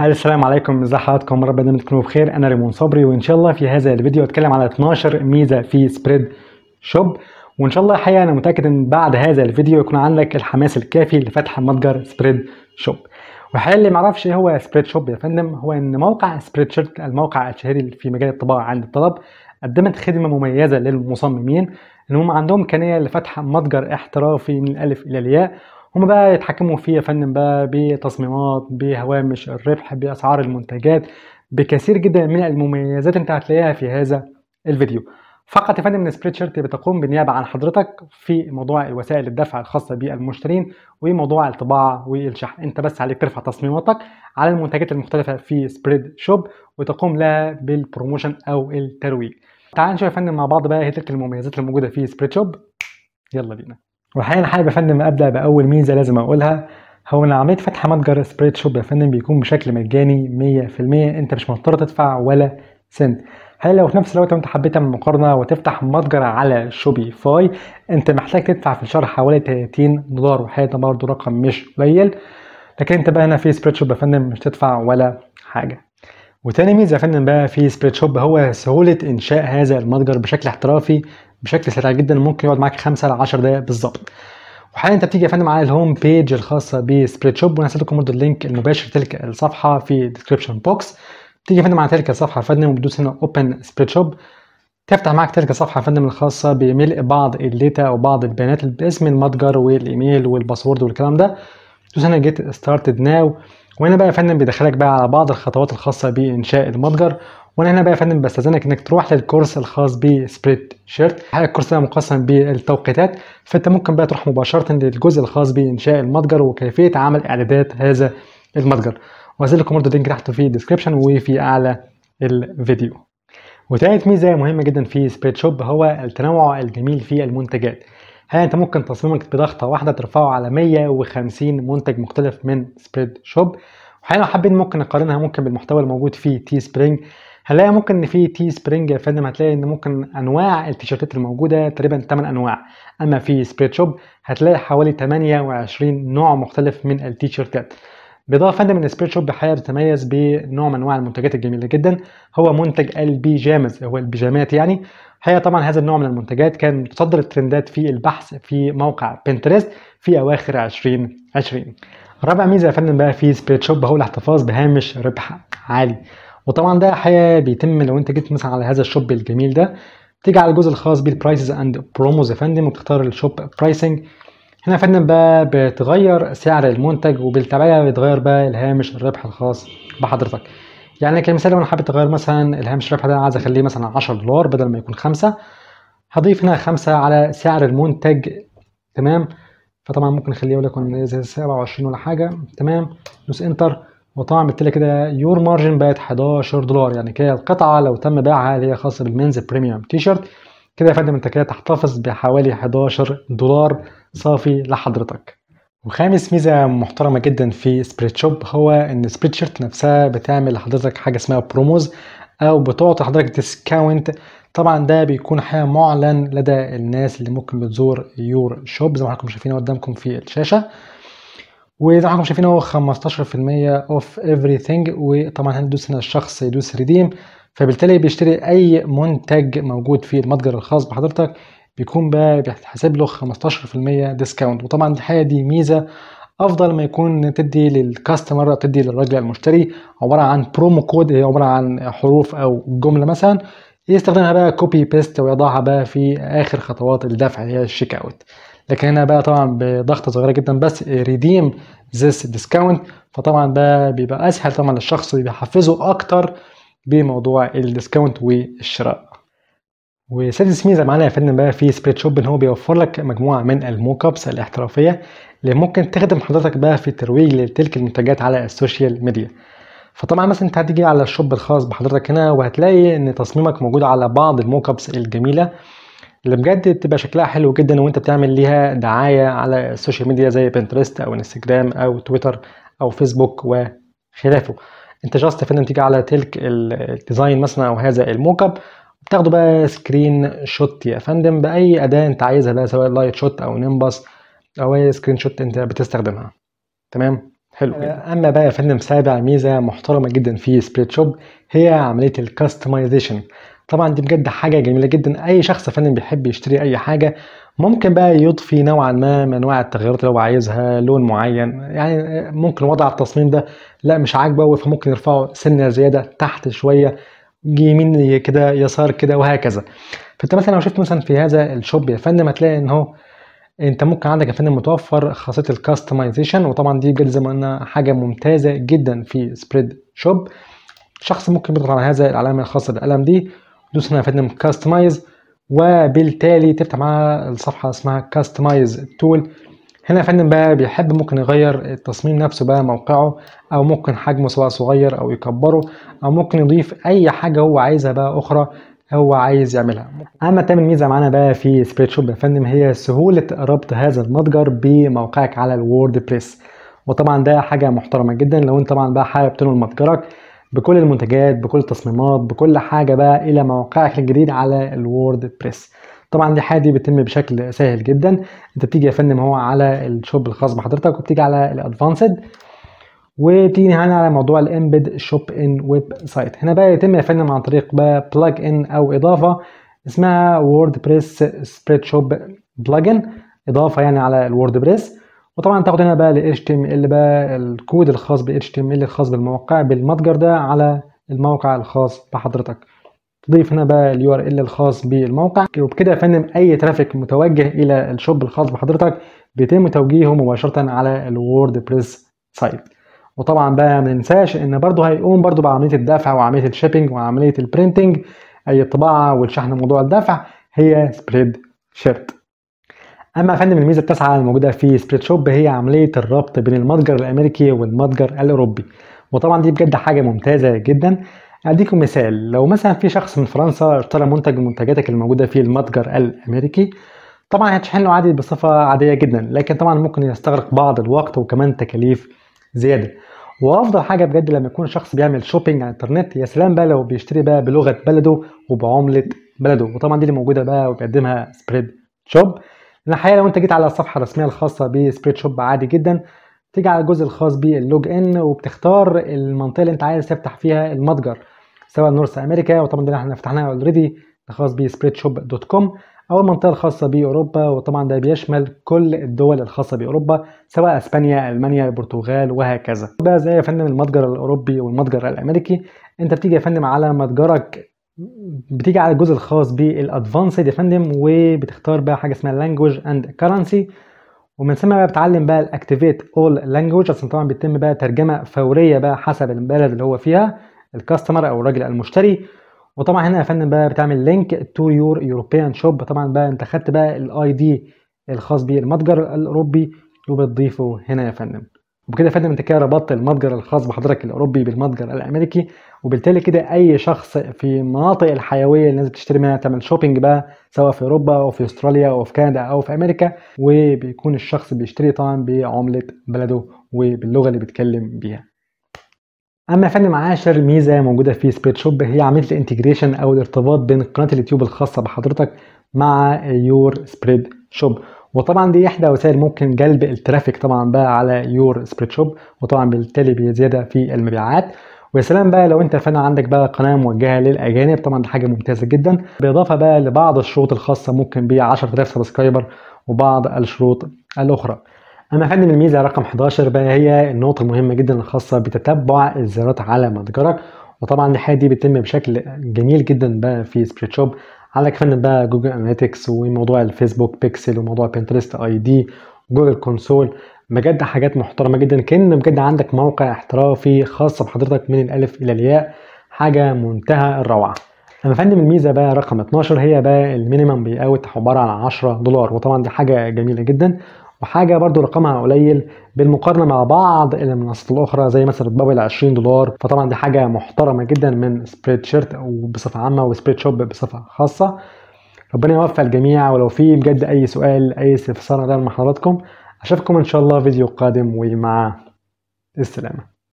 السلام عليكم ازي حضراتكم ربنا دايما تكونوا بخير انا ريمون صبري وان شاء الله في هذا الفيديو هتكلم على 12 ميزه في سبريد شوب وان شاء الله الحقيقه انا متاكد ان بعد هذا الفيديو يكون عندك الحماس الكافي لفتح متجر سبريد شوب والحقيقه اللي معرفش ايه هو سبريد شوب يا فندم هو ان موقع سبريد شيرت الموقع الشهير في مجال الطباعه عند الطلب قدمت خدمه مميزه للمصممين ان هم عندهم امكانيه لفتح متجر احترافي من الالف الى الياء هم بقى يتحكموا في يا فندم بقى بتصميمات بهوامش الربح باسعار المنتجات بكثير جدا من المميزات انت هتلاقيها في هذا الفيديو فقط يا فندم شيرت بتقوم بالنيابه عن حضرتك في موضوع وسائل الدفع الخاصه بالمشترين وموضوع الطباعه والشحن انت بس عليك ترفع تصميماتك على المنتجات المختلفه في سبريد شوب وتقوم لها بالبروموشن او الترويج تعال نشوف يا فندم مع بعض بقى هي إيه تلك المميزات الموجوده في سبريد شوب يلا بينا وحقيقة حابب يا فندم ابدا باول ميزه لازم اقولها هو ان عمليه فتح متجر سبريد شوب يا فندم بيكون بشكل مجاني 100% انت مش مضطر تدفع ولا سنت هل لو في نفس الوقت انت حبيت تعمل مقارنه وتفتح متجر على شوبيفاي انت محتاج تدفع في الشهر حوالي 30 دولار وحقيقه برضه رقم مش قليل لكن انت بقى هنا في سبريد شوب يا فندم مش تدفع ولا حاجه وتاني ميزه يا فندم بقى في سبريد شوب هو سهوله انشاء هذا المتجر بشكل احترافي بشكل سريع جدا ممكن يقعد معاك 5 ل 10 دقائق بالظبط وحاليا انت بتيجي يا فندم على الهوم بيج الخاصه بسبريد شوب وانا هسيب برضه اللينك المباشر تلك الصفحه في الديسكربشن بوكس تيجي يا فندم على تلك الصفحه يا فندم وبتدوس هنا اوبن سبريد شوب تفتح معاك تلك الصفحه يا فندم الخاصه بملء بعض الداتا وبعض البيانات باسم المتجر والايميل والباسورد والكلام ده تدوس هنا جيت ستارتد ناو وهنا بقى يا فندم بيدخلك بقى على بعض الخطوات الخاصه بانشاء المتجر وانا هنا بقى يا فندم بستاذنك انك تروح للكورس الخاص بسبريد شيرت الكورس ده مقسم بالتوقيتات فانت ممكن بقى تروح مباشره للجزء الخاص بانشاء المتجر وكيفيه عمل اعدادات هذا المتجر وهسيب لكم برضه اللينك تحت في الديسكربشن وفي اعلى الفيديو وتالت ميزه مهمه جدا في سبريد شوب هو التنوع الجميل في المنتجات هل انت ممكن تصميمك بضغطه واحده ترفعه على 150 منتج مختلف من سبريد شوب وحاليا لو حابين ممكن نقارنها ممكن بالمحتوى الموجود في تي سبرينج هنلاقي ممكن ان في تي سبرينج يا فندم هتلاقي ان ممكن انواع التيشيرتات الموجوده تقريبا 8 انواع اما في سبريد شوب هتلاقي حوالي 28 نوع مختلف من التيشيرتات بالاضافه فندم ان سبريد شوب الحقيقه بتتميز بنوع من انواع المنتجات الجميله جدا هو منتج البيجامز هو البيجامات يعني الحقيقه طبعا هذا النوع من المنتجات كان متصدر الترندات في البحث في موقع بنترست في اواخر 2020 رابع ميزه يا فندم بقى في سبريد شوب هو الاحتفاظ بهامش ربح عالي وطبعا ده حياه بيتم لو انت جيت مثلا على هذا الشوب الجميل ده تيجي على الجزء الخاص بالبرايسز اند بروموز يا فندم وبتختار الشوب برايسنج هنا يا فندم بقى بتغير سعر المنتج وبالتبعيه بيتغير بقى الهامش الربح الخاص بحضرتك يعني كمثال لو انا حابب اغير مثلا الهامش الربح ده انا عايز اخليه مثلا 10 دولار بدل ما يكون 5 هضيف هنا 5 على سعر المنتج تمام فطبعا ممكن اخليه ولا يكون 27 ولا حاجه تمام دوس انتر وطبعا بالتالي كده يور مارجن بقت 11 دولار يعني كده القطعه لو تم بيعها اللي هي خاصه بالمنز بريميوم تي شيرت كده يا فندم انت كده تحتفظ بحوالي 11 دولار صافي لحضرتك وخامس ميزة محترمة جدا في سبريت شوب هو ان سبريت شيرت نفسها بتعمل لحضرتك حاجة اسمها بروموز او بتعطي حضرتك ديسكاونت طبعا ده بيكون حاجة معلن لدى الناس اللي ممكن بتزور يور شوب زي ما حضراتكم شايفين قدامكم في الشاشة وزي ما حضراتكم شايفين هو 15% اوف ايفري ثينج وطبعا هندوس هنا الشخص يدوس ريديم فبالتالي بيشتري اي منتج موجود في المتجر الخاص بحضرتك بيكون بقى بيتحسب له 15% ديسكاونت وطبعا الحقيقه دي ميزه افضل ما يكون تدي للكاستمر تدي للراجل المشتري عباره عن برومو كود هي عباره عن حروف او جمله مثلا يستخدمها بقى كوبي بيست ويضعها بقى في اخر خطوات الدفع اللي هي الشيك اوت لكن هنا بقى طبعا بضغطه صغيره جدا بس ريديم ذس ديسكاونت فطبعا ده بيبقى اسهل طبعا للشخص بيحفزه اكتر بموضوع الديسكاونت والشراء وسادس ميزه معانا يا فندم بقى في سبريد شوب ان هو بيوفر لك مجموعه من الموكابس الاحترافيه اللي ممكن تخدم حضرتك بقى في الترويج لتلك المنتجات على السوشيال ميديا فطبعا مثلا انت هتيجي على الشوب الخاص بحضرتك هنا وهتلاقي ان تصميمك موجود على بعض الموكابس الجميله اللي بجد بتبقى شكلها حلو جدا وانت بتعمل ليها دعايه على السوشيال ميديا زي بنترست او انستجرام او تويتر او فيسبوك وخلافه انت جاست فين تيجي على تلك الديزاين مثلا او هذا الموك اب بتاخده بقى سكرين شوت يا فندم باي اداه انت عايزها بقى سواء لايت شوت او نمبس او اي سكرين شوت انت بتستخدمها تمام حلو جدا. اما بقى يا فندم سابع ميزه محترمه جدا في سبريت شوب هي عمليه الكاستمايزيشن طبعا دي بجد حاجه جميله جدا اي شخص فنان بيحب يشتري اي حاجه ممكن بقى يضفي نوعا ما من انواع التغييرات اللي هو عايزها لون معين يعني ممكن وضع التصميم ده لا مش عاجبه فممكن يرفعه سنه زياده تحت شويه يمين كده يسار كده وهكذا فانت مثلا لو شفت مثلا في هذا الشوب يا فندم هتلاقي ان هو انت ممكن عندك يا فندم متوفر خاصيه الكاستمايزيشن وطبعا دي بجد زي ما قلنا حاجه ممتازه جدا في سبريد شوب شخص ممكن بيضغط على هذا العلامه الخاصه بالقلم دي دوس هنا في كاستمايز وبالتالي تفتح معاها الصفحه اسمها كاستمايز تول هنا يا فندم بقى بيحب ممكن يغير التصميم نفسه بقى موقعه او ممكن حجمه سواء صغير او يكبره او ممكن يضيف اي حاجه هو عايزها بقى اخرى هو عايز يعملها اما تعمل ميزه معانا بقى في سبريد شوب يا فندم هي سهوله ربط هذا المتجر بموقعك على الوورد بريس وطبعا ده حاجه محترمه جدا لو انت طبعا بقى حابب تنقل متجرك بكل المنتجات بكل التصميمات بكل حاجه بقى الى موقعك الجديد على الوورد بريس طبعا دي حاجه دي بتتم بشكل سهل جدا انت بتيجي يا فندم هو على الشوب الخاص بحضرتك وبتيجي على الادفانسد وتيجي هنا على موضوع الامبيد شوب ان ويب سايت هنا بقى يتم يا فندم عن طريق بقى بلاج ان او اضافه اسمها وورد بريس سبريد شوب بلاجن اضافه يعني على الوورد بريس وطبعا تاخد هنا بقى ال HTML بقى الكود الخاص ب HTML الخاص بالموقع بالمتجر ده على الموقع الخاص بحضرتك تضيف هنا بقى اليو ار ال الخاص بالموقع وبكده يا فندم اي ترافيك متوجه الى الشوب الخاص بحضرتك بيتم توجيهه مباشره على الوورد بريس سايت وطبعا بقى ما ننساش ان برضه هيقوم برضه بعمليه الدفع وعمليه الشيبنج وعمليه البرينتنج اي الطباعة والشحن موضوع الدفع هي سبريد شيرت اما يا فندم الميزه التاسعه الموجوده في سبريد شوب هي عمليه الربط بين المتجر الامريكي والمتجر الاوروبي وطبعا دي بجد حاجه ممتازه جدا اديكم مثال لو مثلا في شخص من فرنسا اشترى منتج من منتجاتك الموجوده في المتجر الامريكي طبعا هتشحن له عادي بصفه عاديه جدا لكن طبعا ممكن يستغرق بعض الوقت وكمان تكاليف زياده وافضل حاجه بجد لما يكون شخص بيعمل شوبينج على الانترنت يا سلام بقى لو بيشتري بقى بلغه بلده وبعمله بلده وطبعا دي اللي موجوده بقى وبيقدمها سبريد شوب الحقيقه لو انت جيت على الصفحه الرسميه الخاصه بسبريد شوب عادي جدا تيجي على الجزء الخاص باللوج ان وبتختار المنطقه اللي انت عايز تفتح فيها المتجر سواء نورث امريكا وطبعا ده احنا فتحناه اوريدي الخاص بسبريد شوب دوت كوم او المنطقه الخاصه باوروبا وطبعا ده بيشمل كل الدول الخاصه باوروبا سواء اسبانيا المانيا البرتغال وهكذا بقى زي يا فندم المتجر الاوروبي والمتجر الامريكي انت بتيجي يا فندم على متجرك بتيجي على الجزء الخاص بالادفانسد يا فندم وبتختار بقى حاجه اسمها لانجوج اند كرنسي ومن ثم بقى بتعلم بقى الاكتيفيت اول لانجوج عشان طبعا بيتم بقى ترجمه فوريه بقى حسب البلد اللي هو فيها الكاستمر او الراجل المشتري وطبعا هنا يا فندم بقى بتعمل لينك تو يور يوروبيان شوب طبعا بقى انت خدت بقى الاي دي الخاص بالمتجر الاوروبي وبتضيفه هنا يا فندم وبكده يا فندم انت كده ربطت المتجر الخاص بحضرتك الاوروبي بالمتجر الامريكي وبالتالي كده اي شخص في المناطق الحيويه اللي الناس بتشتري منها تعمل شوبينج بقى سواء في اوروبا او في استراليا او في كندا او في امريكا وبيكون الشخص بيشتري طبعا بعمله بلده وباللغه اللي بيتكلم بيها اما فن فندم عاشر ميزه موجوده في سبريد شوب هي عمليه الانتجريشن او الارتباط بين قناه اليوتيوب الخاصه بحضرتك مع يور سبريد شوب وطبعا دي احدى وسائل ممكن جلب الترافيك طبعا بقى على يور سبريد شوب وطبعا بالتالي بزياده في المبيعات ويا سلام بقى لو انت فعلا عندك بقى قناه موجهه للاجانب طبعا دي حاجه ممتازه جدا بالاضافه بقى لبعض الشروط الخاصه ممكن ب 10000 سبسكرايبر وبعض الشروط الاخرى اما يا فندم الميزه رقم 11 بقى هي النقطه المهمه جدا الخاصه بتتبع الزيارات على متجرك وطبعا الحاجه دي بتتم بشكل جميل جدا بقى في سبريد شوب عندك كفن بقى جوجل اناليتكس وموضوع الفيسبوك بيكسل وموضوع بنترست اي دي جوجل كونسول بجد حاجات محترمه جدا كان بجد عندك موقع احترافي خاص بحضرتك من الالف الى الياء حاجه منتهى الروعه اما فندم الميزه بقى رقم 12 هي بقى المينيمم بي اوت عباره عن 10 دولار وطبعا دي حاجه جميله جدا وحاجه برضو رقمها قليل بالمقارنه مع بعض المنصات الاخرى زي مثلا بابل 20 دولار فطبعا دي حاجه محترمه جدا من سبريد شيرت بصفه عامه وسبريد شوب بصفه خاصه ربنا يوفق الجميع ولو في بجد اي سؤال اي استفسار ده من حضراتكم اشوفكم ان شاء الله فيديو قادم ومع السلامه